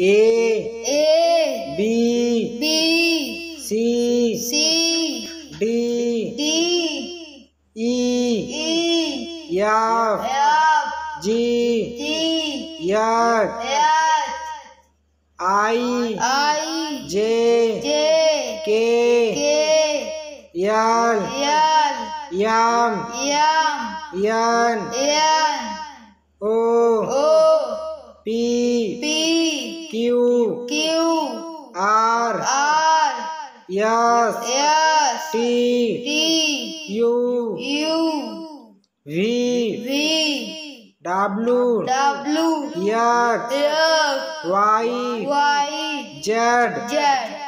A A B B C C D D E E F G G H I I J J K K L L M M N N O O P P Q Q R R S S T T U U V V W W X X Y Y Z Z